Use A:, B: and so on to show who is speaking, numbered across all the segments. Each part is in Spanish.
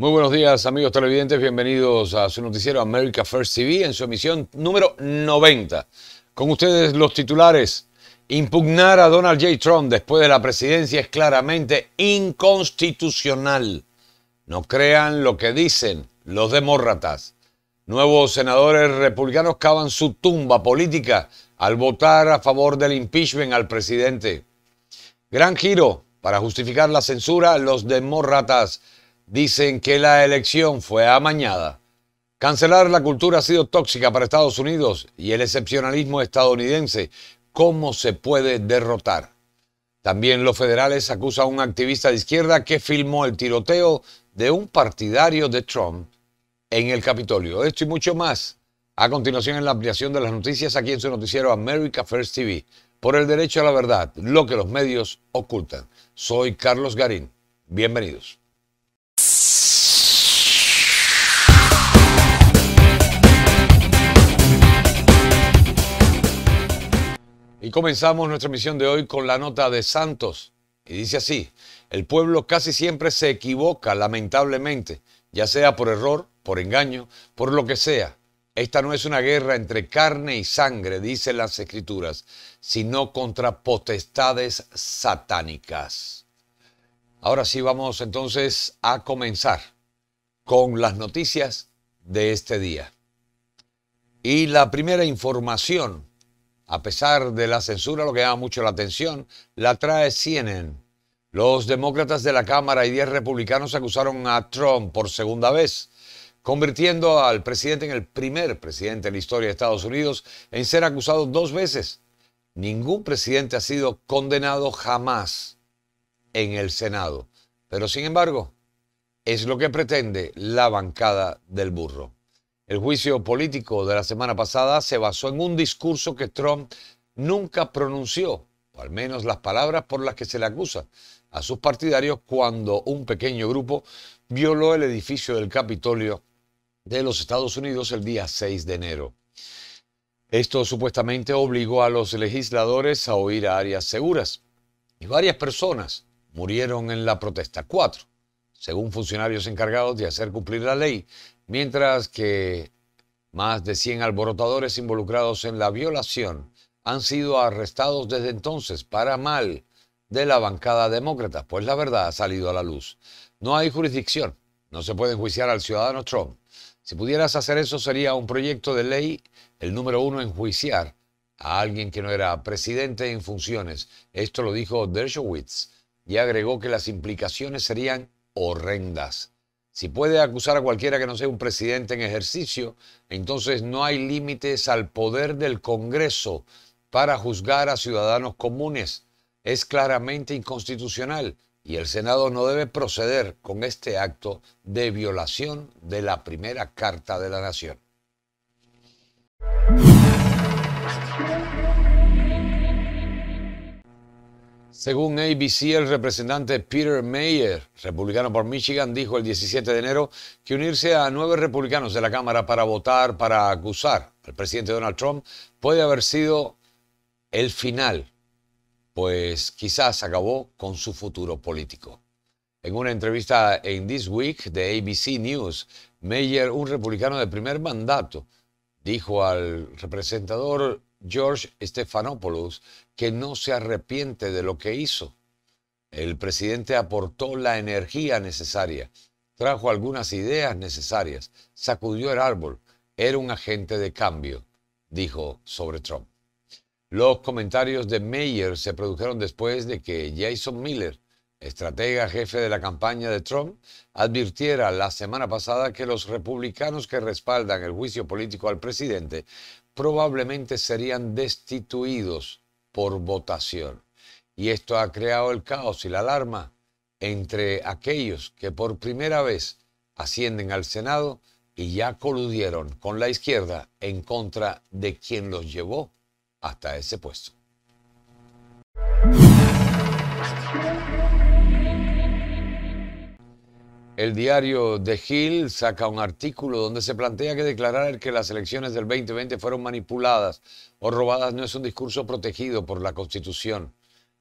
A: Muy buenos días, amigos televidentes. Bienvenidos a su noticiero America First TV en su emisión número 90. Con ustedes los titulares. Impugnar a Donald J. Trump después de la presidencia es claramente inconstitucional. No crean lo que dicen los demócratas. Nuevos senadores republicanos cavan su tumba política al votar a favor del impeachment al presidente. Gran giro para justificar la censura, los demócratas dicen que la elección fue amañada. Cancelar la cultura ha sido tóxica para Estados Unidos y el excepcionalismo estadounidense. ¿Cómo se puede derrotar? También los federales acusan a un activista de izquierda que filmó el tiroteo de un partidario de Trump en el Capitolio. Esto y mucho más. A continuación en la ampliación de las noticias aquí en su noticiero America First TV. Por el derecho a la verdad, lo que los medios ocultan. Soy Carlos Garín. Bienvenidos. Y comenzamos nuestra misión de hoy con la nota de Santos. Y dice así, el pueblo casi siempre se equivoca lamentablemente, ya sea por error, por engaño, por lo que sea. Esta no es una guerra entre carne y sangre, dicen las escrituras, sino contra potestades satánicas. Ahora sí vamos entonces a comenzar con las noticias de este día. Y la primera información a pesar de la censura, lo que llama mucho la atención, la trae CNN. Los demócratas de la Cámara y 10 republicanos acusaron a Trump por segunda vez, convirtiendo al presidente en el primer presidente en la historia de Estados Unidos en ser acusado dos veces. Ningún presidente ha sido condenado jamás en el Senado. Pero sin embargo, es lo que pretende la bancada del burro. El juicio político de la semana pasada se basó en un discurso que Trump nunca pronunció, o al menos las palabras por las que se le acusa a sus partidarios cuando un pequeño grupo violó el edificio del Capitolio de los Estados Unidos el día 6 de enero. Esto supuestamente obligó a los legisladores a huir a áreas seguras y varias personas murieron en la protesta. Cuatro, según funcionarios encargados de hacer cumplir la ley, mientras que más de 100 alborotadores involucrados en la violación han sido arrestados desde entonces para mal de la bancada demócrata, pues la verdad ha salido a la luz. No hay jurisdicción, no se puede enjuiciar al ciudadano Trump. Si pudieras hacer eso sería un proyecto de ley, el número uno, enjuiciar a alguien que no era presidente en funciones. Esto lo dijo Dershowitz y agregó que las implicaciones serían horrendas. Si puede acusar a cualquiera que no sea un presidente en ejercicio, entonces no hay límites al poder del Congreso para juzgar a ciudadanos comunes. Es claramente inconstitucional y el Senado no debe proceder con este acto de violación de la primera Carta de la Nación. Según ABC, el representante Peter Mayer, republicano por Michigan, dijo el 17 de enero que unirse a nueve republicanos de la Cámara para votar para acusar al presidente Donald Trump puede haber sido el final, pues quizás acabó con su futuro político. En una entrevista en This Week de ABC News, Mayer, un republicano de primer mandato, dijo al representador George Stephanopoulos que no se arrepiente de lo que hizo. El presidente aportó la energía necesaria, trajo algunas ideas necesarias, sacudió el árbol, era un agente de cambio, dijo sobre Trump. Los comentarios de Mayer se produjeron después de que Jason Miller, estratega jefe de la campaña de Trump, advirtiera la semana pasada que los republicanos que respaldan el juicio político al presidente probablemente serían destituidos por votación. Y esto ha creado el caos y la alarma entre aquellos que por primera vez ascienden al Senado y ya coludieron con la izquierda en contra de quien los llevó hasta ese puesto. El diario de Hill saca un artículo donde se plantea que declarar que las elecciones del 2020 fueron manipuladas o robadas no es un discurso protegido por la Constitución,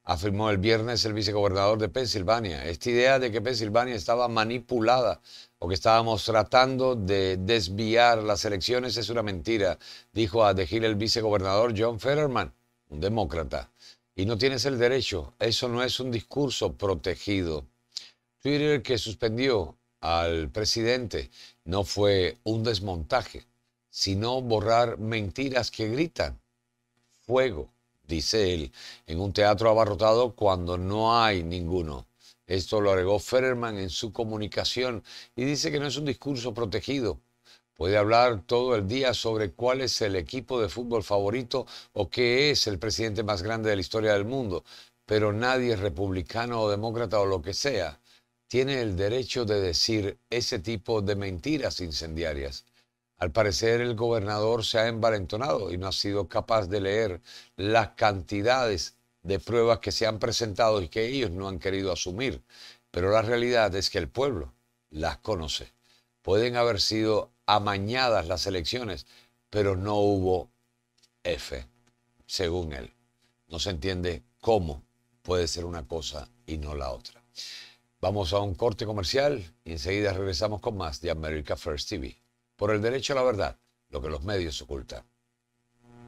A: afirmó el viernes el vicegobernador de Pensilvania. Esta idea de que Pensilvania estaba manipulada o que estábamos tratando de desviar las elecciones es una mentira, dijo a Dejil el vicegobernador John Fetterman, un demócrata. Y no tienes el derecho, eso no es un discurso protegido. Twitter que suspendió al presidente no fue un desmontaje, sino borrar mentiras que gritan juego, dice él, en un teatro abarrotado cuando no hay ninguno. Esto lo agregó ferman en su comunicación y dice que no es un discurso protegido. Puede hablar todo el día sobre cuál es el equipo de fútbol favorito o qué es el presidente más grande de la historia del mundo, pero nadie, republicano o demócrata o lo que sea, tiene el derecho de decir ese tipo de mentiras incendiarias. Al parecer el gobernador se ha envalentonado y no ha sido capaz de leer las cantidades de pruebas que se han presentado y que ellos no han querido asumir. Pero la realidad es que el pueblo las conoce. Pueden haber sido amañadas las elecciones, pero no hubo F, según él. No se entiende cómo puede ser una cosa y no la otra. Vamos a un corte comercial y enseguida regresamos con más de America First TV por el derecho a la verdad, lo que los medios ocultan.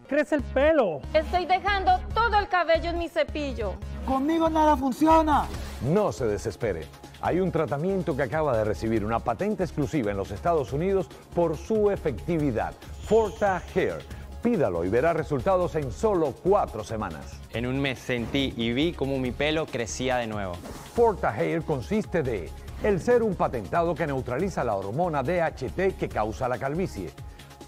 A: Crece el pelo. Estoy dejando todo el cabello en mi cepillo. Conmigo nada funciona. No se desespere. Hay un tratamiento que acaba de recibir una patente exclusiva en los Estados Unidos por su efectividad. Forta Hair. Pídalo y verá resultados en solo cuatro semanas. En un mes sentí y vi cómo mi pelo crecía de nuevo. Forta Hair consiste de el serum patentado que neutraliza la hormona DHT que causa la calvicie,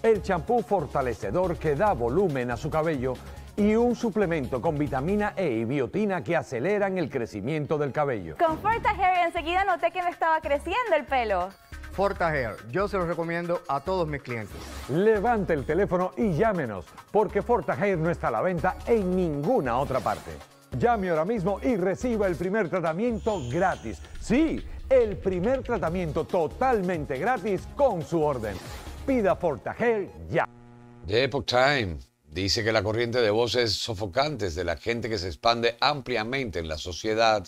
A: el champú fortalecedor que da volumen a su cabello y un suplemento con vitamina E y biotina que aceleran el crecimiento del cabello. Con Forta Hair enseguida noté que me estaba creciendo el pelo. Forta Hair, yo se los recomiendo a todos mis clientes. Levante el teléfono y llámenos, porque Forta Hair no está a la venta en ninguna otra parte. Llame ahora mismo y reciba el primer tratamiento gratis. Sí, el primer tratamiento totalmente gratis con su orden. Pida Fortagel ya. The Epoch Time dice que la corriente de voces sofocantes de la gente que se expande ampliamente en la sociedad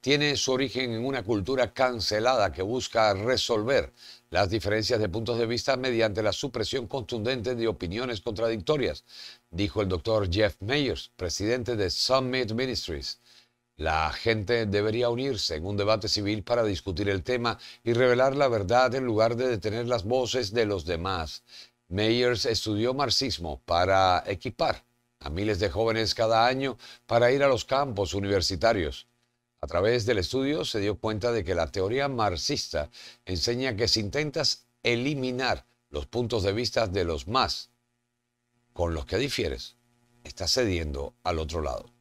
A: tiene su origen en una cultura cancelada que busca resolver las diferencias de puntos de vista mediante la supresión contundente de opiniones contradictorias, dijo el doctor Jeff Meyers, presidente de Summit Ministries. La gente debería unirse en un debate civil para discutir el tema y revelar la verdad en lugar de detener las voces de los demás. Meyers estudió marxismo para equipar a miles de jóvenes cada año para ir a los campos universitarios. A través del estudio se dio cuenta de que la teoría marxista enseña que si intentas eliminar los puntos de vista de los más con los que difieres, estás cediendo al otro lado.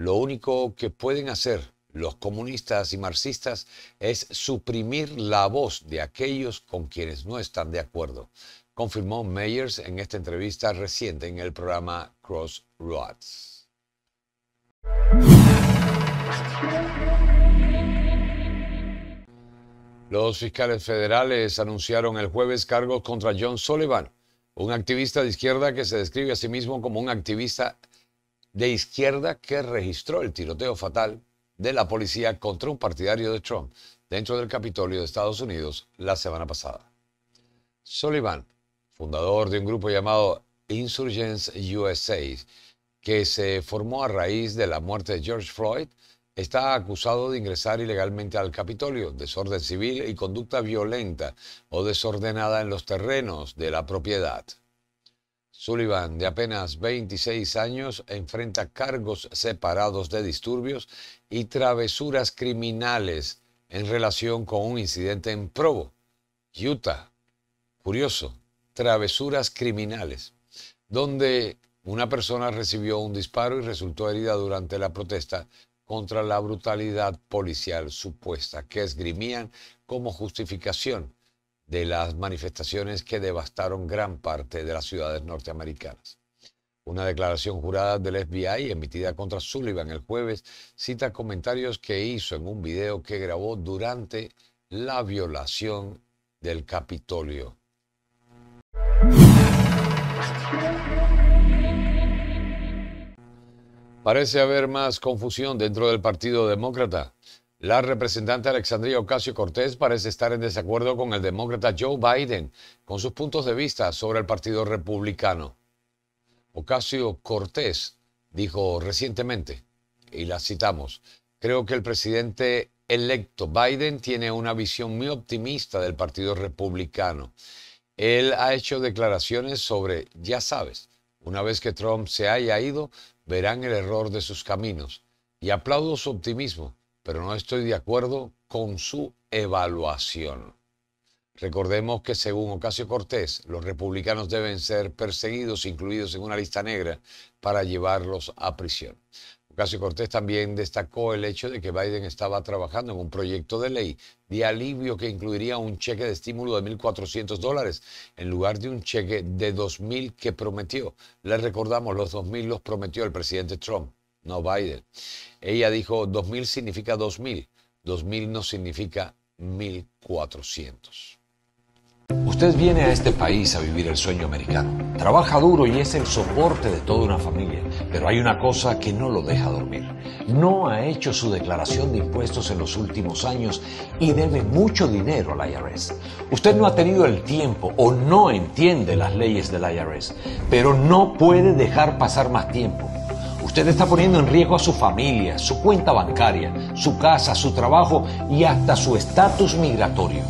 A: Lo único que pueden hacer los comunistas y marxistas es suprimir la voz de aquellos con quienes no están de acuerdo, confirmó Meyers en esta entrevista reciente en el programa Crossroads. Los fiscales federales anunciaron el jueves cargos contra John Sullivan, un activista de izquierda que se describe a sí mismo como un activista de izquierda que registró el tiroteo fatal de la policía contra un partidario de Trump dentro del Capitolio de Estados Unidos la semana pasada. Sullivan, fundador de un grupo llamado Insurgents USA, que se formó a raíz de la muerte de George Floyd, está acusado de ingresar ilegalmente al Capitolio, desorden civil y conducta violenta o desordenada en los terrenos de la propiedad. Sullivan, de apenas 26 años, enfrenta cargos separados de disturbios y travesuras criminales en relación con un incidente en Provo, Utah. Curioso, travesuras criminales, donde una persona recibió un disparo y resultó herida durante la protesta contra la brutalidad policial supuesta que esgrimían como justificación de las manifestaciones que devastaron gran parte de las ciudades norteamericanas. Una declaración jurada del FBI emitida contra Sullivan el jueves cita comentarios que hizo en un video que grabó durante la violación del Capitolio. Parece haber más confusión dentro del Partido Demócrata. La representante Alexandria Ocasio Cortés parece estar en desacuerdo con el demócrata Joe Biden con sus puntos de vista sobre el Partido Republicano. Ocasio Cortés dijo recientemente, y la citamos, creo que el presidente electo Biden tiene una visión muy optimista del Partido Republicano. Él ha hecho declaraciones sobre, ya sabes, una vez que Trump se haya ido, verán el error de sus caminos. Y aplaudo su optimismo pero no estoy de acuerdo con su evaluación. Recordemos que según Ocasio Cortés, los republicanos deben ser perseguidos, incluidos en una lista negra, para llevarlos a prisión. Ocasio Cortés también destacó el hecho de que Biden estaba trabajando en un proyecto de ley de alivio que incluiría un cheque de estímulo de 1.400 dólares en lugar de un cheque de 2.000 que prometió. Les recordamos, los 2.000 los prometió el presidente Trump no Biden. Ella dijo, 2.000 significa 2.000, 2.000 no significa 1.400. Usted viene a este país a vivir el sueño americano. Trabaja duro y es el soporte de toda una familia. Pero hay una cosa que no lo deja dormir. No ha hecho su declaración de impuestos en los últimos años y debe mucho dinero al IRS. Usted no ha tenido el tiempo o no entiende las leyes del IRS, pero no puede dejar pasar más tiempo. Usted está poniendo en riesgo a su familia, su cuenta bancaria, su casa, su trabajo y hasta su estatus migratorio.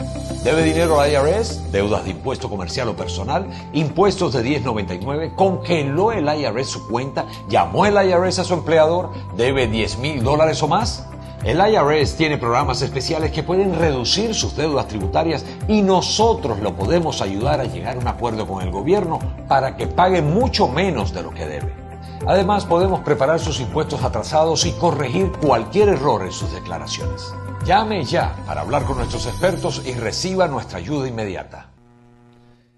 A: Debe dinero al IRS, deudas de impuesto comercial o personal, impuestos de 1099, congeló el IRS su cuenta, llamó el IRS a su empleador, debe 10 mil dólares o más. El IRS tiene programas especiales que pueden reducir sus deudas tributarias y nosotros lo podemos ayudar a llegar a un acuerdo con el gobierno para que pague mucho menos de lo que debe. Además, podemos preparar sus impuestos atrasados y corregir cualquier error en sus declaraciones. Llame ya para hablar con nuestros expertos y reciba nuestra ayuda inmediata.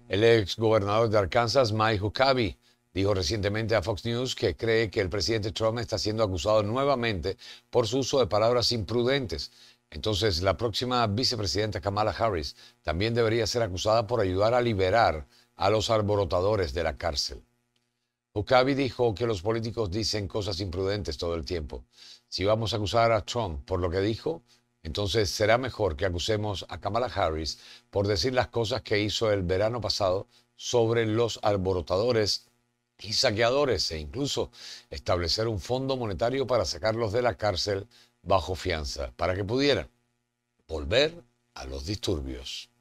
A: El ex gobernador de Arkansas, Mike Huckabee, dijo recientemente a Fox News que cree que el presidente Trump está siendo acusado nuevamente por su uso de palabras imprudentes. Entonces, la próxima vicepresidenta Kamala Harris también debería ser acusada por ayudar a liberar a los alborotadores de la cárcel. Okabi dijo que los políticos dicen cosas imprudentes todo el tiempo. Si vamos a acusar a Trump por lo que dijo, entonces será mejor que acusemos a Kamala Harris por decir las cosas que hizo el verano pasado sobre los alborotadores y saqueadores e incluso establecer un fondo monetario para sacarlos de la cárcel bajo fianza, para que pudieran volver a los disturbios.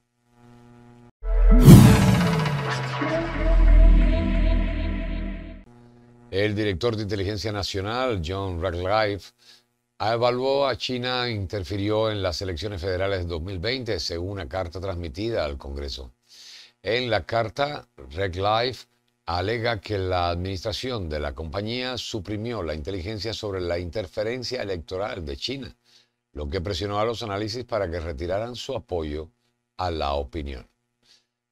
A: El director de inteligencia nacional, John Radcliffe, evaluó a China interfirió en las elecciones federales de 2020 según una carta transmitida al Congreso. En la carta, Ratcliffe alega que la administración de la compañía suprimió la inteligencia sobre la interferencia electoral de China, lo que presionó a los análisis para que retiraran su apoyo a la opinión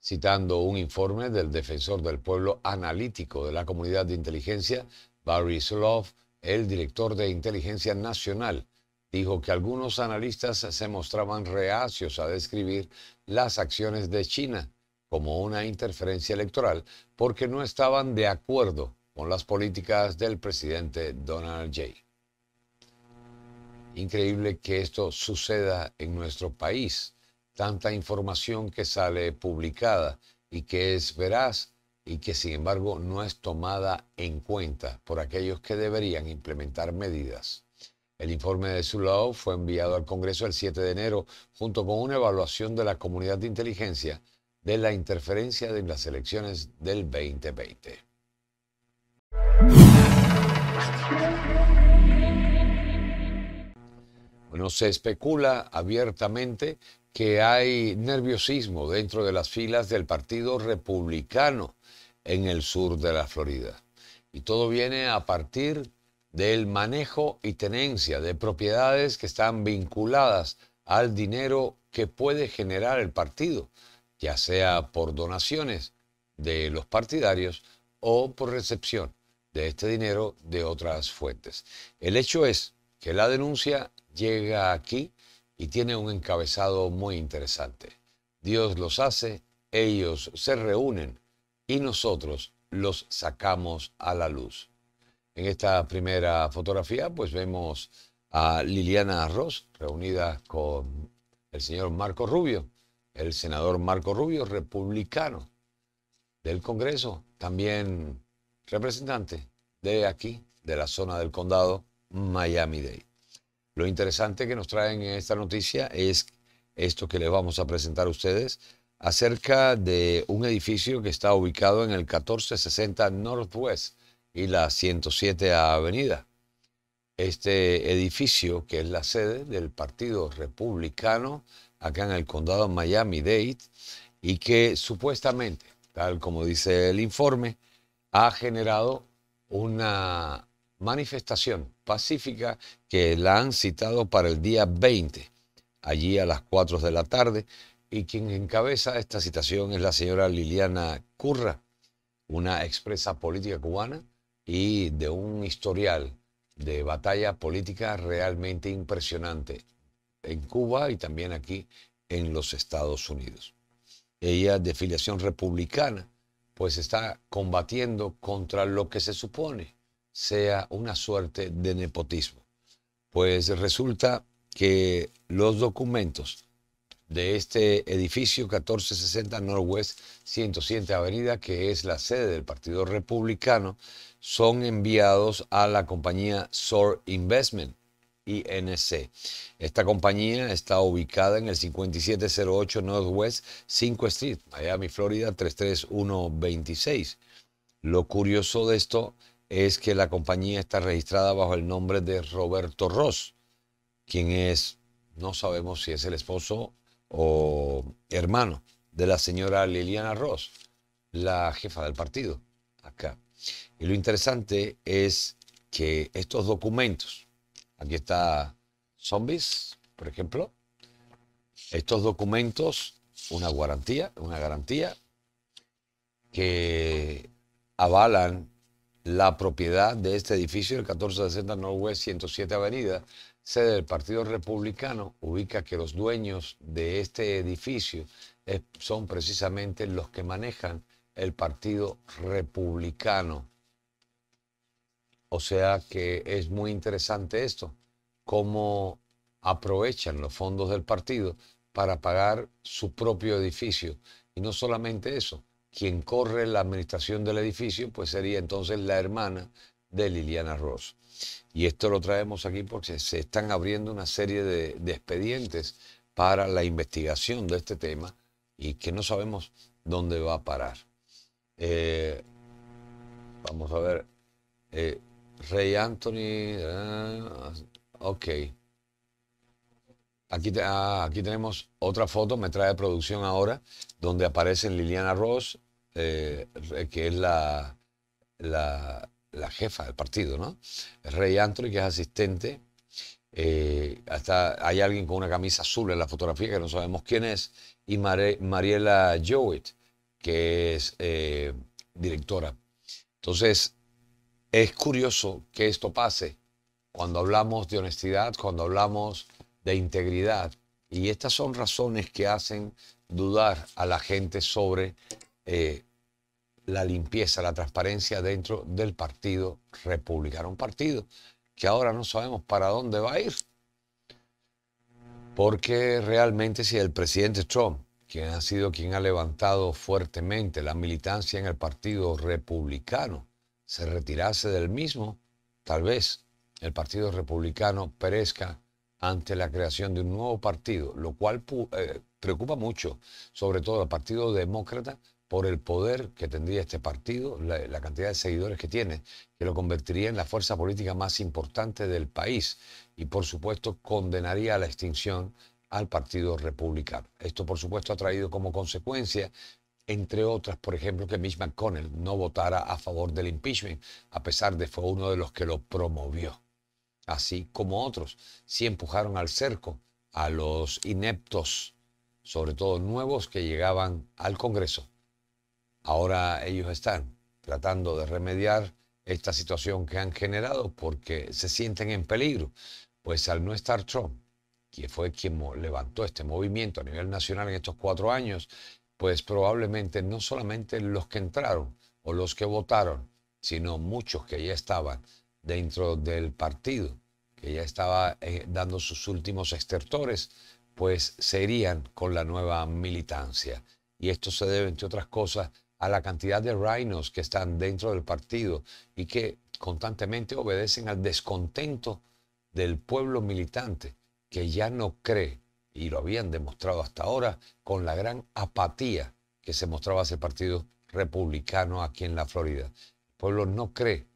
A: citando un informe del defensor del pueblo analítico de la comunidad de inteligencia, Barry Slov el director de inteligencia nacional, dijo que algunos analistas se mostraban reacios a describir las acciones de China como una interferencia electoral porque no estaban de acuerdo con las políticas del presidente Donald J. Increíble que esto suceda en nuestro país tanta información que sale publicada y que es veraz y que sin embargo no es tomada en cuenta por aquellos que deberían implementar medidas. El informe de lado fue enviado al Congreso el 7 de enero junto con una evaluación de la comunidad de inteligencia de la interferencia en las elecciones del 2020. Bueno, se especula abiertamente que hay nerviosismo dentro de las filas del Partido Republicano en el sur de la Florida. Y todo viene a partir del manejo y tenencia de propiedades que están vinculadas al dinero que puede generar el partido, ya sea por donaciones de los partidarios o por recepción de este dinero de otras fuentes. El hecho es que la denuncia llega aquí y tiene un encabezado muy interesante. Dios los hace, ellos se reúnen y nosotros los sacamos a la luz. En esta primera fotografía pues vemos a Liliana Arroz reunida con el señor Marco Rubio, el senador Marco Rubio, republicano del Congreso, también representante de aquí, de la zona del condado Miami-Dade. Lo interesante que nos traen en esta noticia es esto que les vamos a presentar a ustedes acerca de un edificio que está ubicado en el 1460 Northwest y la 107 Avenida. Este edificio, que es la sede del Partido Republicano acá en el condado Miami-Dade, y que supuestamente, tal como dice el informe, ha generado una manifestación pacífica que la han citado para el día 20, allí a las 4 de la tarde, y quien encabeza esta citación es la señora Liliana Curra, una expresa política cubana y de un historial de batalla política realmente impresionante en Cuba y también aquí en los Estados Unidos. Ella de filiación republicana, pues está combatiendo contra lo que se supone sea una suerte de nepotismo. Pues resulta que los documentos de este edificio 1460 Northwest 107 Avenida, que es la sede del Partido Republicano, son enviados a la compañía SOR Investment, INC. Esta compañía está ubicada en el 5708 Northwest 5 Street, Miami, Florida 33126. Lo curioso de esto es que la compañía está registrada bajo el nombre de Roberto Ross, quien es, no sabemos si es el esposo o hermano de la señora Liliana Ross, la jefa del partido acá. Y lo interesante es que estos documentos, aquí está Zombies, por ejemplo, estos documentos, una garantía, una garantía que avalan la propiedad de este edificio, el 1460 Northwest 107 Avenida, sede del Partido Republicano, ubica que los dueños de este edificio son precisamente los que manejan el Partido Republicano. O sea que es muy interesante esto, cómo aprovechan los fondos del partido para pagar su propio edificio. Y no solamente eso, quien corre la administración del edificio, pues sería entonces la hermana de Liliana Ross. Y esto lo traemos aquí porque se están abriendo una serie de, expedientes para la investigación de este tema y que no sabemos dónde va a parar. Eh, vamos a ver, eh, Rey Anthony, ah, ok. Ah, aquí, tenemos otra foto, me trae de producción ahora, donde aparecen Liliana Ross, eh, que es la, la, jefa del partido, ¿no? Rey Anthony, que es asistente. Eh, hay alguien con una camisa azul en la fotografía que no sabemos quién es. Y Mariela Jowett, que es eh, directora. Entonces, es curioso que esto pase cuando hablamos de honestidad, cuando hablamos integridad. Y estas son razones que hacen dudar a la gente sobre eh, la limpieza, la transparencia dentro del Partido Republicano. Un partido que ahora no sabemos para dónde va a ir. Porque realmente si el presidente Trump, quien ha sido quien ha levantado fuertemente la militancia en el Partido Republicano, se retirase del mismo, tal vez el Partido Republicano perezca ante la creación de un nuevo partido, lo cual eh, preocupa mucho, sobre todo al Partido Demócrata, por el poder que tendría este partido, la, la, cantidad de seguidores que tiene, que lo convertiría en la fuerza política más importante del país y, por supuesto, condenaría a la extinción al Partido Republicano. Esto, por supuesto, ha traído como consecuencia, entre otras, por ejemplo, que Mitch McConnell no votara a favor del impeachment, a pesar de que fue uno de los que lo promovió así como otros. Sí empujaron al cerco a los ineptos, sobre todo nuevos que llegaban al Congreso. Ahora ellos están tratando de remediar esta situación que han generado porque se sienten en peligro. Pues al no estar Trump, que fue quien levantó este movimiento a nivel nacional en estos cuatro años, pues probablemente no solamente los que entraron o los que votaron, sino muchos que ya estaban dentro del partido que ya estaba eh, dando sus últimos estertores, pues serían con la nueva militancia. Y esto se debe, entre otras cosas, a la cantidad de reinos que están dentro del partido y que constantemente obedecen al descontento del pueblo militante, que ya no cree, y lo habían demostrado hasta ahora, con la gran apatía que se mostraba ese el Partido Republicano aquí en la Florida. El pueblo no cree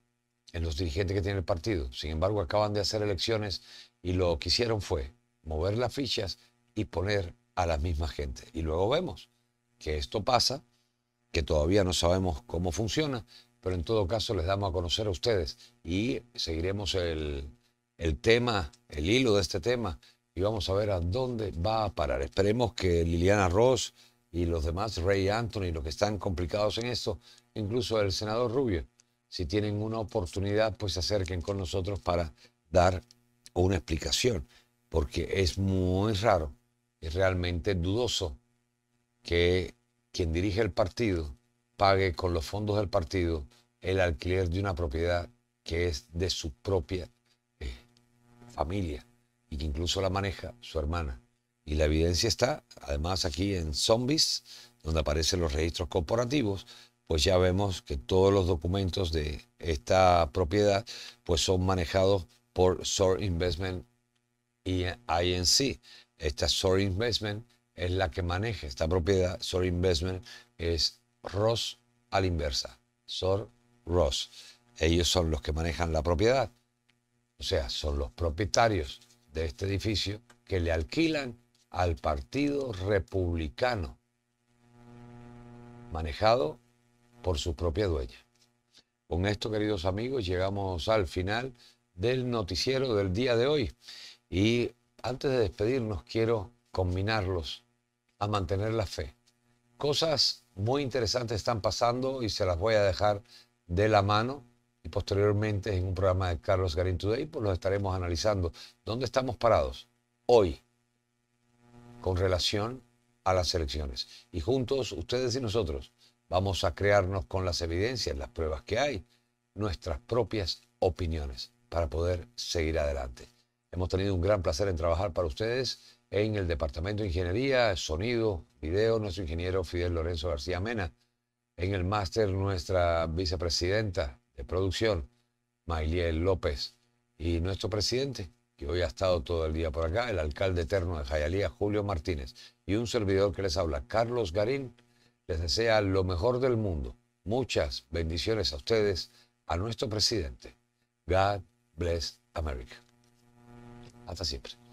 A: en los dirigentes que tiene el partido. Sin embargo, acaban de hacer elecciones y lo que hicieron fue mover las fichas y poner a la misma gente. Y luego vemos que esto pasa, que todavía no sabemos cómo funciona, pero en todo caso les damos a conocer a ustedes y seguiremos el, el tema, el hilo de este tema y vamos a ver a dónde va a parar. Esperemos que Liliana Ross y los demás, Ray Anthony, los que están complicados en esto, incluso el senador Rubio, si tienen una oportunidad, pues se acerquen con nosotros para dar una explicación, porque es muy raro, es realmente dudoso que quien dirige el partido pague con los fondos del partido el alquiler de una propiedad que es de su propia eh, familia y que incluso la maneja su hermana. Y la evidencia está, además, aquí en Zombies, donde aparecen los registros corporativos, pues ya vemos que todos los documentos de esta propiedad pues son manejados por Sor Investment INC. Esta Sor Investment es la que maneja esta propiedad. Sor Investment es Ross a la inversa. Sor Ross. Ellos son los que manejan la propiedad. O sea, son los propietarios de este edificio que le alquilan al Partido Republicano, manejado por su propia dueña. Con esto, queridos amigos, llegamos al final del noticiero del día de hoy. Y antes de despedirnos, quiero combinarlos a mantener la fe. Cosas muy interesantes están pasando y se las voy a dejar de la mano. Y posteriormente en un programa de Carlos Garín Today, pues los estaremos analizando. ¿Dónde estamos parados? Hoy, con relación a las elecciones. Y juntos, ustedes y nosotros, Vamos a crearnos con las evidencias, las pruebas que hay, nuestras propias opiniones para poder seguir adelante. Hemos tenido un gran placer en trabajar para ustedes en el Departamento de Ingeniería, Sonido, Video, nuestro ingeniero Fidel Lorenzo García Mena. En el máster, nuestra vicepresidenta de producción, Mailiel López. Y nuestro presidente, que hoy ha estado todo el día por acá, el alcalde eterno de Jayalía, Julio Martínez. Y un servidor que les habla, Carlos Garín, les desea lo mejor del mundo. Muchas bendiciones a ustedes, a nuestro presidente. God bless America. Hasta siempre.